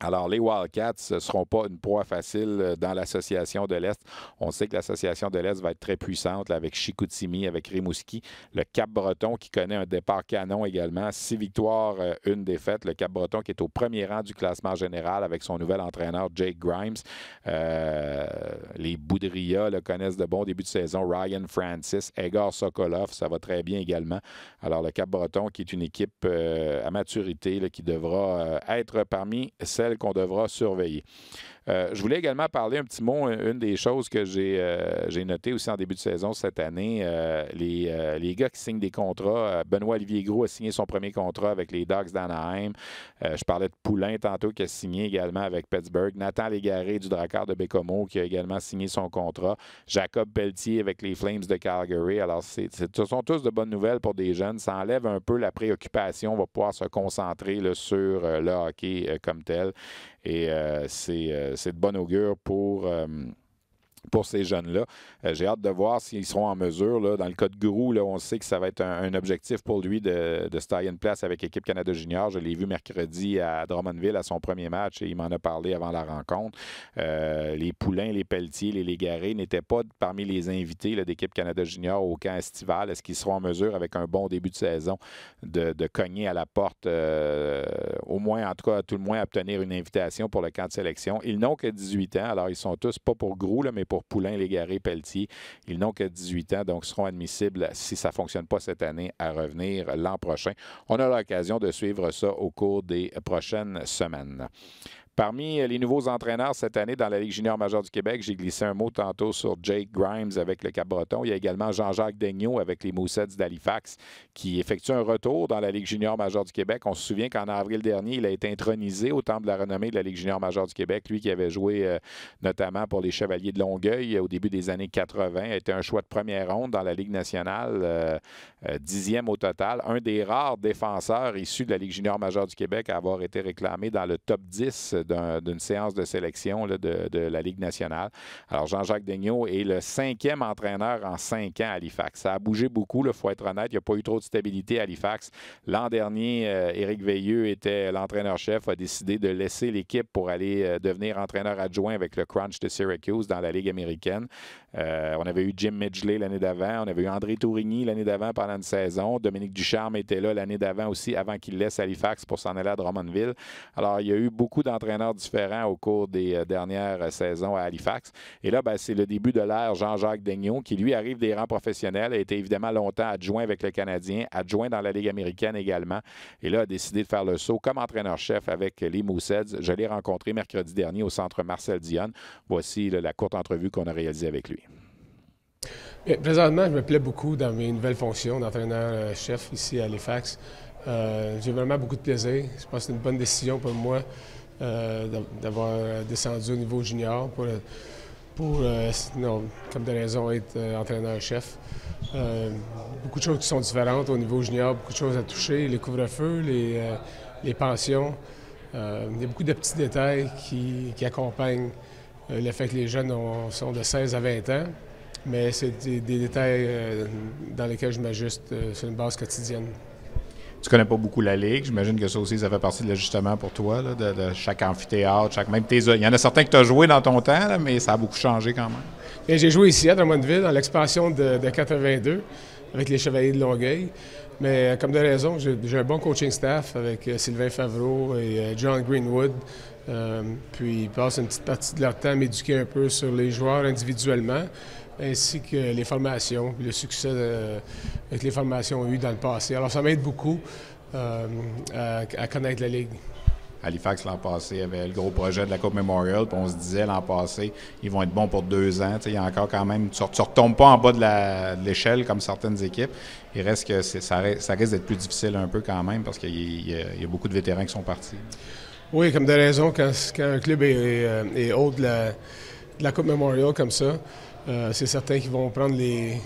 Alors, les Wildcats ne seront pas une proie facile euh, dans l'Association de l'Est. On sait que l'Association de l'Est va être très puissante avec Chicoutimi, avec Rimouski, le Cap-Breton qui connaît un départ canon également. Six victoires, euh, une défaite. Le Cap-Breton qui est au premier rang du classement général avec son nouvel entraîneur Jake Grimes. Euh, les Boudrias le connaissent de bons débuts de saison. Ryan Francis, Egor Sokolov, ça va très bien également. Alors, le Cap-Breton qui est une équipe à maturité qui devra être parmi qu'on devra surveiller. Euh, je voulais également parler un petit mot, une des choses que euh, j'ai notées aussi en début de saison cette année, euh, les, gars qui signent des contrats. Benoît Olivier Gros a signé son premier contrat avec les Dogs d'Anaheim. je parlais de Poulain tantôt qui a signé également avec Pittsburgh. Nathan Légaré du Drakkar de Bécomo qui a également signé son contrat. Jacob Pelletier avec les Flames de Calgary. Alors, ce sont tous de bonnes nouvelles pour des jeunes. Ça enlève un peu la préoccupation. On va pouvoir se concentrer sur le hockey comme tel. Et euh, euh, c'est de bonne augure pour euh, pour ces jeunes-là. Euh, j'ai hâte de voir s'ils seront en mesure. Dans le cas de on sait que ça va être un, objectif pour lui de, de se tailler une place avec l'équipe Canada Junior. Je l'ai vu mercredi à Drummondville à son premier match et il m'en a parlé avant la rencontre. Euh, les Poulains, les Pelletiers, les Légarés n'étaient pas parmi les invités d'équipe Canada Junior au camp estival. Est-ce qu'ils seront en mesure, avec un bon début de saison, de, cogner à la porte, euh, au moins, en tout cas, tout le moins, obtenir une invitation pour le camp de sélection? Ils n'ont que 18 ans, alors ils sont tous pas pour Gourou, mais pour Poulain, Légaré, Pelletier. Ils n'ont que 18 ans, donc seront admissibles, si ça ne fonctionne pas cette année, à revenir l'an prochain. On a l'occasion de suivre ça au cours des prochaines semaines. Parmi euh, les nouveaux entraîneurs cette année dans la Ligue junior majeure du Québec, j'ai glissé un mot tantôt sur Jake Grimes avec le Cap-Breton. Il y a également Jean-Jacques Daigneault avec les Moussets d'Halifax qui effectue un retour dans la Ligue junior majeure du Québec. On se souvient qu'en avril dernier, il a été intronisé au temple de la renommée de la Ligue junior majeure du Québec. Lui qui avait joué euh, notamment pour les Chevaliers de Longueuil euh, au début des années 80, a été un choix de première ronde dans la Ligue nationale, dixième au total. Un des rares défenseurs issus de la Ligue junior majeure du Québec à avoir été réclamé dans le top 10 d'une séance de sélection de, la Ligue nationale. Alors, Jean-Jacques Daigneault est le cinquième entraîneur en cinq ans à Halifax. Ça a bougé beaucoup, il faut être honnête. Il n'y a pas eu trop de stabilité à Halifax. L'an dernier, eric euh, Éric Veilleux était l'entraîneur-chef, a décidé de laisser l'équipe pour aller euh, devenir entraîneur adjoint avec le Crunch de Syracuse dans la Ligue américaine. Euh, on avait eu Jim Midgley l'année d'avant, on avait eu André Tourigny l'année d'avant pendant une saison. Dominique Ducharme était là l'année d'avant aussi, avant qu'il laisse Halifax pour s'en aller à Drummondville. Alors, il y a eu beaucoup d'entraîneurs différents au cours des euh, dernières euh, saisons à Halifax. Et là, ben, c'est le début de l'ère Jean-Jacques Daignon qui, lui, arrive des rangs professionnels, a été évidemment longtemps adjoint avec le Canadien, adjoint dans la Ligue américaine également. Et là, a décidé de faire le saut comme entraîneur-chef avec les Mooseheads. Je l'ai rencontré mercredi dernier au centre Marcel Dionne. Voici la courte entrevue qu'on a réalisée avec lui. présentement, je me plais beaucoup dans mes nouvelles fonctions d'entraîneur-chef ici à Halifax. Euh, j'ai vraiment beaucoup de plaisir. Je pense que c'est une bonne décision pour moi euh, d'avoir euh, descendu au niveau junior pour, euh, comme de raison, être entraîneur-chef. beaucoup de choses qui sont différentes au niveau junior, beaucoup de choses à toucher, les couvre-feux, les, pensions. il y a beaucoup de petits détails qui, qui accompagnent le fait que les jeunes sont de 16 à 20 ans, mais c'est des, détails dans lesquels je m'ajuste sur une base quotidienne. Tu connais pas beaucoup la Ligue. J'imagine que ça aussi, ça fait partie de l'ajustement pour toi, de, chaque amphithéâtre, chaque même tes. Il y en a certains que tu as joué dans ton temps, mais ça a beaucoup changé quand même. J'ai joué ici à Drummondville, dans l'expansion de, de 82 avec les Chevaliers de Longueuil. Mais euh, comme de raison, j'ai un bon coaching staff avec euh, Sylvain Favreau et euh, John Greenwood. puis ils passent une petite partie de leur temps à m'éduquer un peu sur les joueurs individuellement ainsi que les formations, le succès euh, avec que les formations ont eu dans le passé. Alors, ça m'aide beaucoup euh, à, connaître la Ligue. Halifax, l'an passé, avait le gros projet de la Coupe Memorial. Puis on se disait, l'an passé, ils vont être bons pour deux ans. Tu il y a encore quand même. ne retombes pas en bas de l'échelle comme certaines équipes. Il reste que ça, risque d'être plus difficile un peu quand même parce qu'il y, a beaucoup de vétérans qui sont partis. Oui, comme de raison, quand, un club est, euh, est haut de la Coupe Memorial comme ça, euh, c'est certain qu'ils vont prendre les,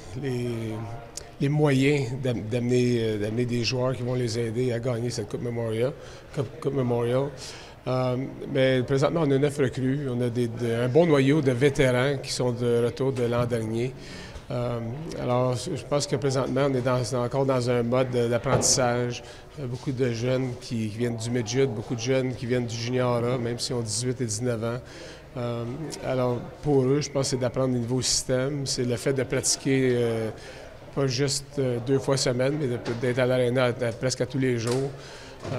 moyens euh, d'amener, des joueurs qui vont les aider à gagner cette Coupe Memorial. Euh, mais présentement, on a neuf recrues. On a un bon noyau de vétérans qui sont de retour de l'an dernier. alors, je pense que présentement, on est, encore dans un mode d'apprentissage. Beaucoup de jeunes qui, viennent du midget, beaucoup de jeunes qui viennent du junior même si ont 18 et 19 ans. Euh, alors, pour eux, je pense que c'est d'apprendre des nouveaux systèmes. C'est le fait de pratiquer euh, pas juste euh, deux fois semaine, mais d'être à l'arena presque tous les jours.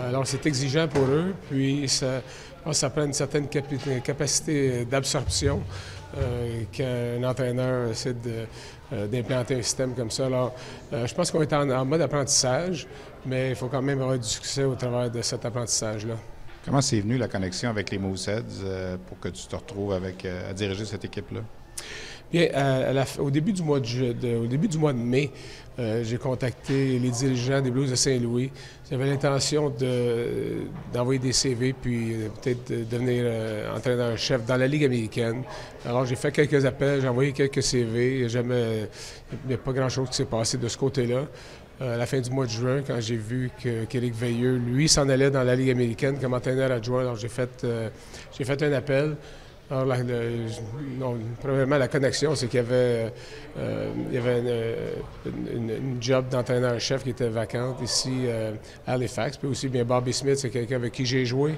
alors, c'est exigeant pour eux. Puis, ça, ça prend une certaine capacité d'absorption qu'un entraîneur essaie d'implanter un système comme ça. Alors, je pense qu'on est en, en, mode apprentissage, mais il faut quand même avoir du succès au travers de cet apprentissage-là. Comment c'est venu la connexion avec les Mooseheads euh, pour que tu te retrouves avec, euh, à diriger cette équipe-là? Bien, euh, au, début du mois de, au début du mois de mai, j'ai contacté les dirigeants des Blues de Saint-Louis. J'avais l'intention d'envoyer des CV puis peut-être de devenir entraîneur-chef dans la Ligue américaine. Alors, j'ai fait quelques appels, j'ai envoyé quelques CV. Il n'y a pas grand-chose qui s'est passé de ce côté-là à euh, la fin du mois de juin, quand j'ai vu qu'Éric Veilleux, lui, s'en allait dans la Ligue américaine comme entraîneur adjoint. Alors, j'ai fait, euh, j'ai fait un appel. Alors, la, premièrement, la connexion, c'est qu'il y avait, euh, il y avait une, job d'entraîneur-chef qui était vacante ici à Halifax. Puis aussi, bien, Bobby Smith, c'est quelqu'un avec qui j'ai joué.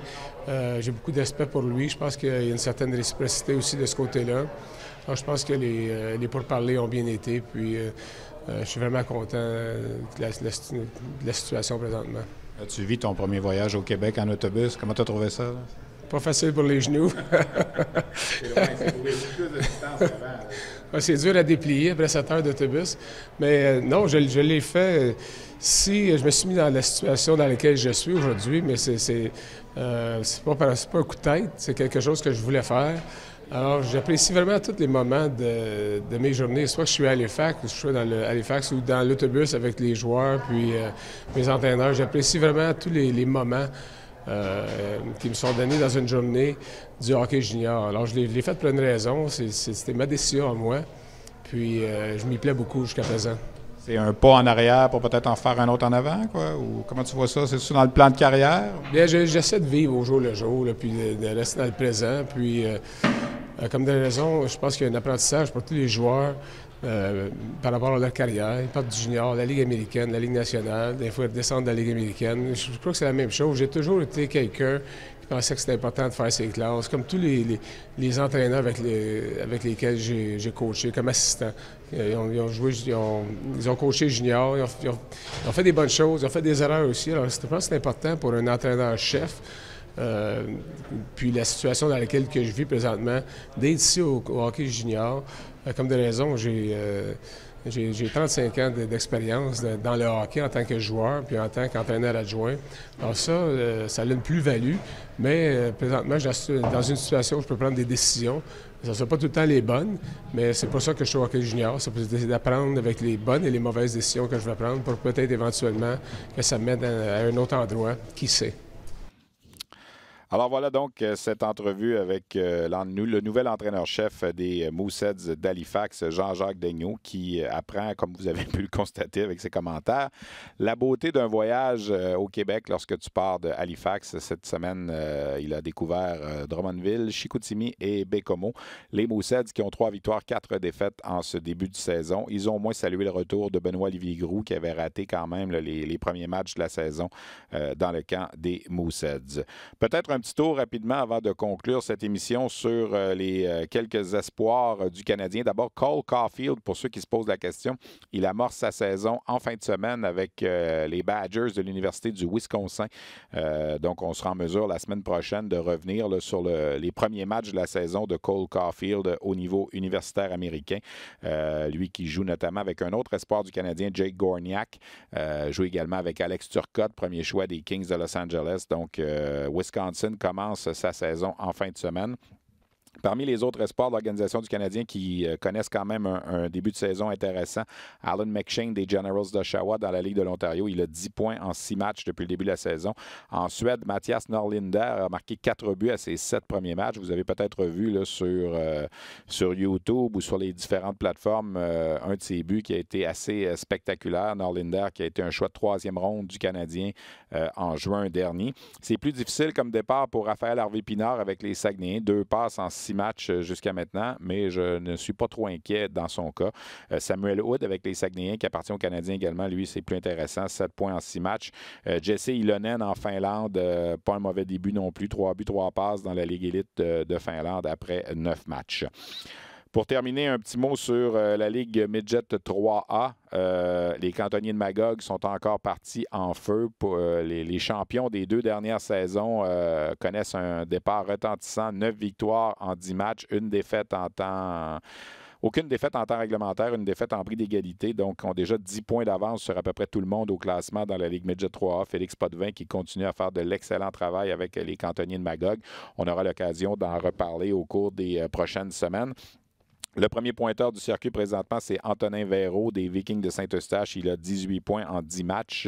j'ai beaucoup d'aspect pour lui. Je pense qu'il y a une certaine réciprocité aussi de ce côté-là. Alors, je pense que les, les pourparlers ont bien été. Puis, euh, je suis vraiment content de la, situation présentement. As-tu vis ton premier voyage au Québec en autobus? Comment tu as trouvé ça? Pas facile pour les genoux. c'est dur à déplier après cette heure d'autobus. Mais euh, non, je, l'ai fait. Euh, si je me suis mis dans la situation dans laquelle je suis aujourd'hui, mais c'est n'est pas un coup de tête, c'est quelque chose que je voulais faire. Alors, j'apprécie vraiment tous les moments de, mes journées, soit que je suis à Halifax, je suis dans ou dans l'autobus avec les joueurs, puis euh, mes entraîneurs. J'apprécie vraiment tous les, moments. Euh, qui me sont donnés dans une journée du hockey junior. Alors, je l'ai fait pour une raison. C'était ma décision à moi. Puis, euh, je m'y plais beaucoup jusqu'à présent. C'est un pas en arrière pour peut-être en faire un autre en avant, quoi? Ou comment tu vois ça? C'est-tu dans le plan de carrière? Bien, j'essaie de vivre au jour le jour, puis de, rester dans le présent. Puis, euh, comme des raisons, je pense qu'il y a un apprentissage pour tous les joueurs euh, par rapport à leur carrière. Ils partent du junior, la Ligue américaine, la Ligue nationale, des fois ils descendent de la Ligue américaine. Je, crois que c'est la même chose. J'ai toujours été quelqu'un qui pensait que c'était important de faire ses classes, comme tous les, entraîneurs avec, lesquels j'ai coaché comme assistant. Euh, ils ont, joué, ils ont, coaché junior, ils ont, ont, fait des bonnes choses, ils ont fait des erreurs aussi. Alors, je pense que c'est important pour un entraîneur-chef euh, puis la situation dans laquelle je vis présentement, d'être au, hockey junior, euh, comme de raison, j'ai 35 euh, ans d'expérience dans le hockey en tant que joueur, puis en tant qu'entraîneur adjoint. Alors ça, ça a une plus-value, mais présentement, je suis dans une situation où je peux prendre des décisions. Ça ne sont pas tout le temps les bonnes, mais c'est pour ça que je suis au hockey junior. C'est pour essayer d'apprendre avec les bonnes et les mauvaises décisions que je vais prendre pour peut-être éventuellement que ça me mette à un autre endroit, qui sait. Alors voilà donc euh, cette entrevue avec euh, le nouvel entraîneur-chef des Mooseheads d'Halifax, Jean-Jacques Daigneault, qui apprend, comme vous avez (laughs) pu le constater avec ses commentaires, la beauté d'un voyage euh, au Québec lorsque tu pars de Halifax. Cette semaine, il a découvert Drummondville, Chicoutimi et Bécomo. Les Mooseheads qui ont trois victoires, quatre défaites en ce début de saison. Ils ont au moins salué le retour de Benoît Olivier Groux qui avait raté quand même les, les premiers matchs de la saison dans le camp des Mooseheads. Peut-être un petit tour rapidement avant de conclure cette émission sur euh, les euh, quelques espoirs euh, du Canadien. D'abord, Cole Caulfield, pour ceux qui se posent la question, il amorce sa saison en fin de semaine avec les Badgers de l'Université du Wisconsin. donc, on sera en mesure la semaine prochaine de revenir sur les premiers matchs de la saison de Cole Caulfield au niveau universitaire américain. lui qui joue notamment avec un autre espoir du Canadien, Jake Gorniak. joue également avec Alex Turcotte, premier choix des Kings de Los Angeles. Donc, Wisconsin commence sa saison en fin de semaine. Parmi les autres espoirs de du Canadien qui euh, connaissent quand même un, début de saison intéressant, Alan McShane des Generals d'Oshawa dans la Ligue de l'Ontario. Il a 10 points en 6 matchs depuis le début de la saison. En Suède, Mathias Norlinder a marqué 4 buts à ses 7 premiers matchs. Vous avez peut-être vu là, sur, euh, sur YouTube ou sur les différentes plateformes euh, un de ses buts qui a été assez spectaculaire. Norlinder qui a été un choix de troisième ronde du Canadien en juin dernier. C'est plus difficile comme départ pour Raphaël Harvey-Pinard avec les Saguenayens. Deux passes en six matchs euh, jusqu'à maintenant, mais je ne suis pas trop inquiet dans son cas. Euh, Samuel Hood avec les Saguenayens qui appartient aux Canadiens également, lui, c'est plus intéressant, Sept points en six matchs. Euh, Jesse Ilonen en Finlande, pas un mauvais début non plus, Trois buts, trois passes dans la Ligue élite de, Finlande après neuf matchs. Pour terminer, un petit mot sur euh, la Ligue Midget 3A. Euh, les cantonniers de Magog sont encore partis en feu. Euh, les, champions des deux dernières saisons connaissent un départ retentissant. Neuf victoires en dix matchs, une défaite en temps... Aucune défaite en temps réglementaire, une défaite en prix d'égalité. Donc, on a déjà dix points d'avance sur à peu près tout le monde au classement dans la Ligue Midget 3A. Félix Potvin qui continue à faire de l'excellent travail avec les cantonniers de Magog. On aura l'occasion d'en reparler au cours des prochaines semaines. Le premier pointeur du circuit présentement, c'est Antonin Véro des Vikings de Saint-Eustache. Il a 18 points en 10 matchs.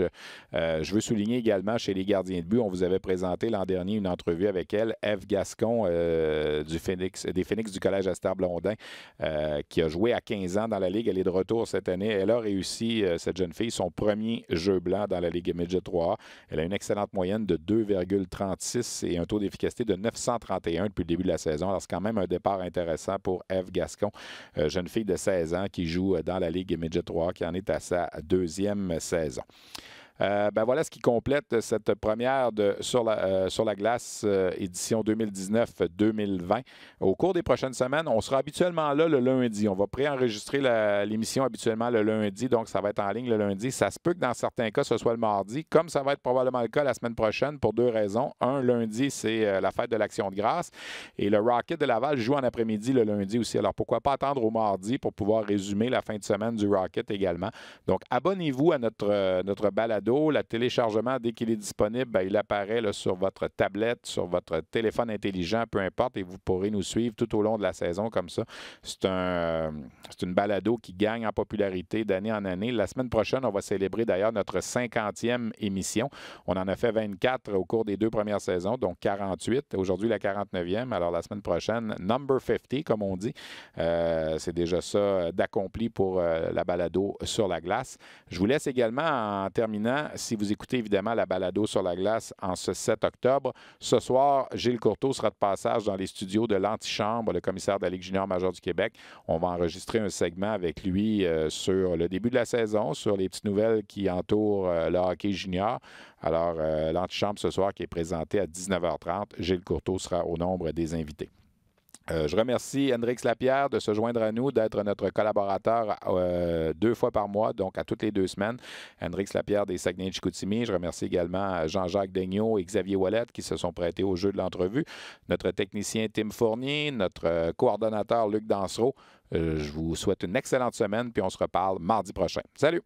Euh, je veux souligner également chez les gardiens de but, on vous avait présenté l'an dernier une entrevue avec elle, Eve Gascon euh, du Phoenix, des Phoenix du Collège Astère Blondin, euh, qui a joué à 15 ans dans la Ligue. Elle est de retour cette année. Elle a réussi, cette jeune fille, son premier jeu blanc dans la Ligue Midget 3 Elle a une excellente moyenne de 2,36 et un taux d'efficacité de 931 depuis le début de la saison. Alors, c'est quand même un départ intéressant pour Eve Gascon. Euh, jeune fille de 16 ans qui joue euh, dans la Ligue Midget 3, qui en est à sa deuxième saison. Euh, ben, voilà ce qui complète cette première de sur la, euh, sur la glace euh, édition 2019-2020. Au cours des prochaines semaines, on sera habituellement là le lundi. On va préenregistrer l'émission habituellement le lundi, donc ça va être en ligne le lundi. Ça se peut que dans certains cas, ce soit le mardi, comme ça va être probablement le cas la semaine prochaine pour deux raisons. Un, lundi, c'est la fête de l'Action de grâce et le Rocket de Laval joue en après-midi le lundi aussi. Alors pourquoi pas attendre au mardi pour pouvoir résumer la fin de semaine du Rocket également. Donc abonnez-vous à notre, notre balade la Le téléchargement, dès qu'il est disponible, ben, il apparaît sur votre tablette, sur votre téléphone intelligent, peu importe, et vous pourrez nous suivre tout au long de la saison comme ça. C'est un, euh, une balado qui gagne en popularité d'année en année. La semaine prochaine, on va célébrer d'ailleurs notre 50e émission. On en a fait 24 au cours des deux premières saisons, donc 48. Aujourd'hui, la 49e. Alors, la semaine prochaine, number 50, comme on dit. Euh, c'est déjà ça d'accompli pour euh, la balado sur la glace. Je vous laisse également en terminant si vous écoutez évidemment la balado sur la glace en ce 7 octobre, ce soir, Gilles Courteau sera de passage dans les studios de l'Antichambre, le commissaire de la Ligue junior major du Québec. On va enregistrer un segment avec lui euh, sur le début de la saison, sur les petites nouvelles qui entourent euh, le hockey junior. Alors, euh, l'Antichambre ce soir qui est présenté à 19h30. Gilles Courteau sera au nombre des invités. Euh, je remercie Hendrix Lapierre de se joindre à nous, d'être notre collaborateur euh, deux fois par mois, donc à toutes les deux semaines. Hendrix Lapierre des Saguenay-Chicoutimi. Je remercie également euh, Jean-Jacques Daigneault et Xavier Wallet qui se sont prêtés au jeu de l'entrevue. Notre technicien Tim Fournier, notre coordonnateur Luc Dansereau. je vous souhaite une excellente semaine, puis on se reparle mardi prochain. Salut!